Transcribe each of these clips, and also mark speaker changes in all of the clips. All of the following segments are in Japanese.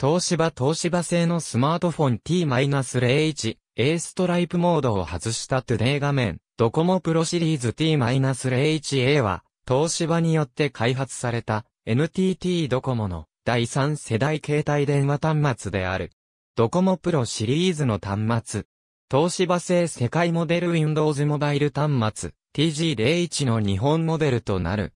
Speaker 1: 東芝東芝製のスマートフォン T-01 A ストライプモードを外したトゥデイ画面、ドコモプロシリーズ T-01A は、東芝によって開発された NTT ドコモの第3世代携帯電話端末である。ドコモプロシリーズの端末。東芝製世界モデル Windows モバイル端末 TG01 の日本モデルとなる。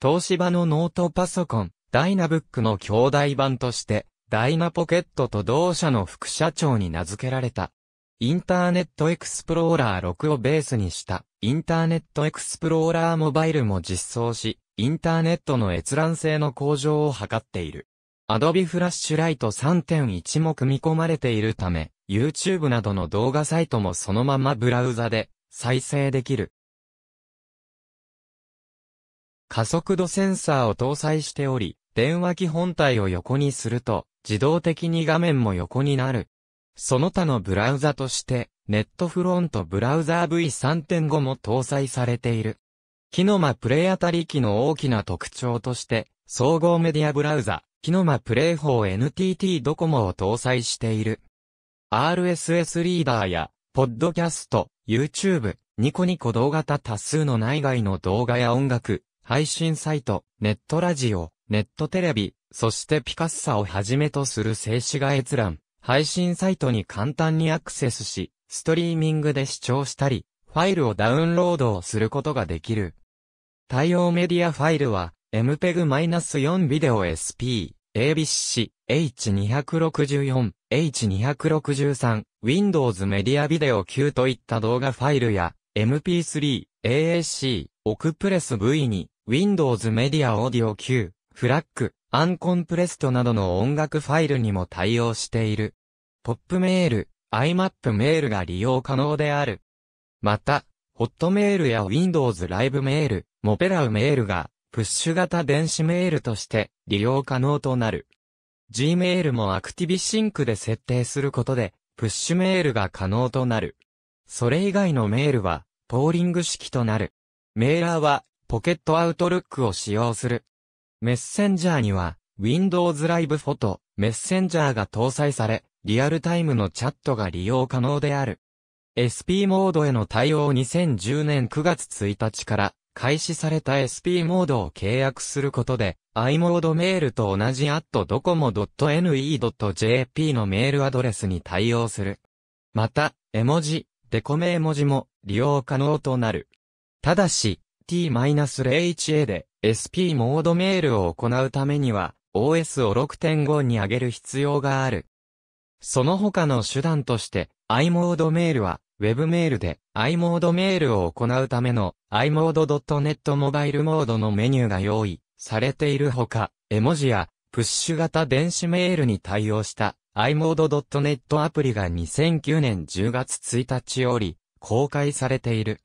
Speaker 1: 東芝のノートパソコン、ダイナブックの兄弟版として、ダイナポケットと同社の副社長に名付けられた。インターネットエクスプローラー6をベースにした、インターネットエクスプローラーモバイルも実装し、インターネットの閲覧性の向上を図っている。アドビフラッシュライト3.1も組み込まれているため、YouTube などの動画サイトもそのままブラウザで再生できる。加速度センサーを搭載しており、電話機本体を横にすると、自動的に画面も横になる。その他のブラウザとして、ネットフロントブラウザー V3.5 も搭載されている。キノマプレイあたり機の大きな特徴として、総合メディアブラウザ、キノマプレイ法 NTT ドコモを搭載している。RSS リーダーや、ポッドキャスト、YouTube、ニコニコ動画多多数の内外の動画や音楽、配信サイト、ネットラジオ、ネットテレビ、そしてピカッサをはじめとする静止画閲覧、配信サイトに簡単にアクセスし、ストリーミングで視聴したり、ファイルをダウンロードをすることができる。対応メディアファイルは、MPEG-4 ビデオ SP、ABC、H264、H263、Windows メディアビデオ Q といった動画ファイルや、MP3、AAC、オクプレス V 2 Windows メディアオーディオ9、フラッグ、アンコンプレストなどの音楽ファイルにも対応している。ポップメール、iMap メールが利用可能である。また、ホットメールや Windows ライブメール、モペラウメールが、プッシュ型電子メールとして利用可能となる。Gmail も a c t i v シ s y n c で設定することで、プッシュメールが可能となる。それ以外のメールは、ポーリング式となる。メーラーは、ポケットアウトルックを使用する。メッセンジャーには、Windows Live Photo、メッセンジャーが搭載され、リアルタイムのチャットが利用可能である。SP モードへの対応2010年9月1日から開始された SP モードを契約することで i モードメールと同じ at docomo.ne.jp のメールアドレスに対応する。また、絵文字、デコメ絵文字も利用可能となる。ただし、t-0ha で SP モードメールを行うためには、OS を6.5に上げる必要がある。その他の手段として、i モードメールは、Web メールで i モードメールを行うための i モード .net モバイルモードのメニューが用意されているほか、絵文字やプッシュ型電子メールに対応した i モード .net アプリが2009年10月1日より公開されている。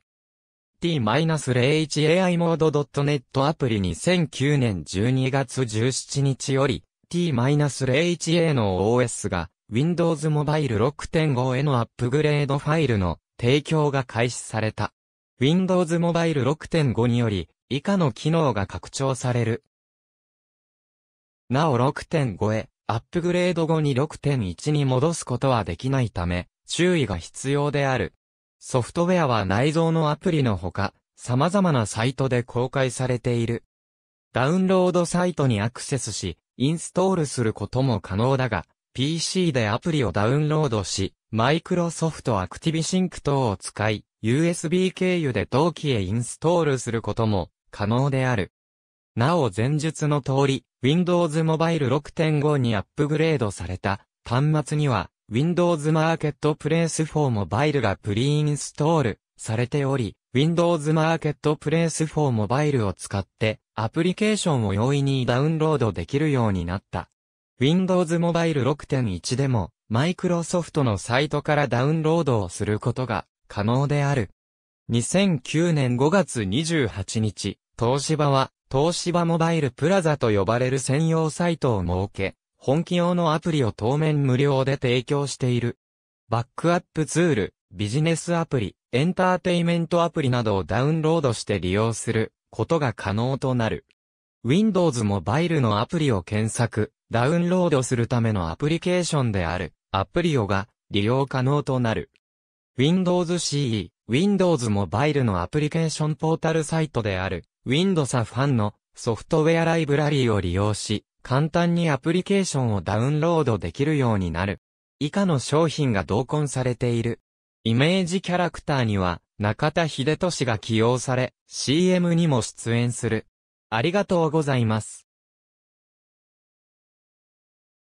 Speaker 1: t-01ai モード .net アプリ2009年12月17日より t-01a の OS が Windows Mobile 6.5へのアップグレードファイルの提供が開始された。Windows Mobile 6.5により以下の機能が拡張される。なお6.5へアップグレード後に6.1に戻すことはできないため注意が必要である。ソフトウェアは内蔵のアプリのほか、様々なサイトで公開されている。ダウンロードサイトにアクセスし、インストールすることも可能だが、PC でアプリをダウンロードし、Microsoft a c アクティビシンク等を使い、USB 経由で同期へインストールすることも可能である。なお前述の通り、Windows Mobile 6.5にアップグレードされた端末には Windows Marketplace for Mobile がプリインストールされており、Windows Marketplace for Mobile を使ってアプリケーションを容易にダウンロードできるようになった。Windows Mobile 6.1でも Microsoft のサイトからダウンロードをすることが可能である。2009年5月28日、東芝は東芝モバイルプラザと呼ばれる専用サイトを設け、本機用のアプリを当面無料で提供している。バックアップツール、ビジネスアプリ、エンターテイメントアプリなどをダウンロードして利用することが可能となる。Windows モバイルのアプリを検索、ダウンロードするためのアプリケーションである、アプリオが利用可能となる。Windows CE、Windows モバイルのアプリケーションポータルサイトである、Windows ファンのソフトウェアライブラリーを利用し、簡単にアプリケーションをダウンロードできるようになる。以下の商品が同梱されている。イメージキャラクターには、中田秀俊が起用され、CM にも出演する。ありがとうございます。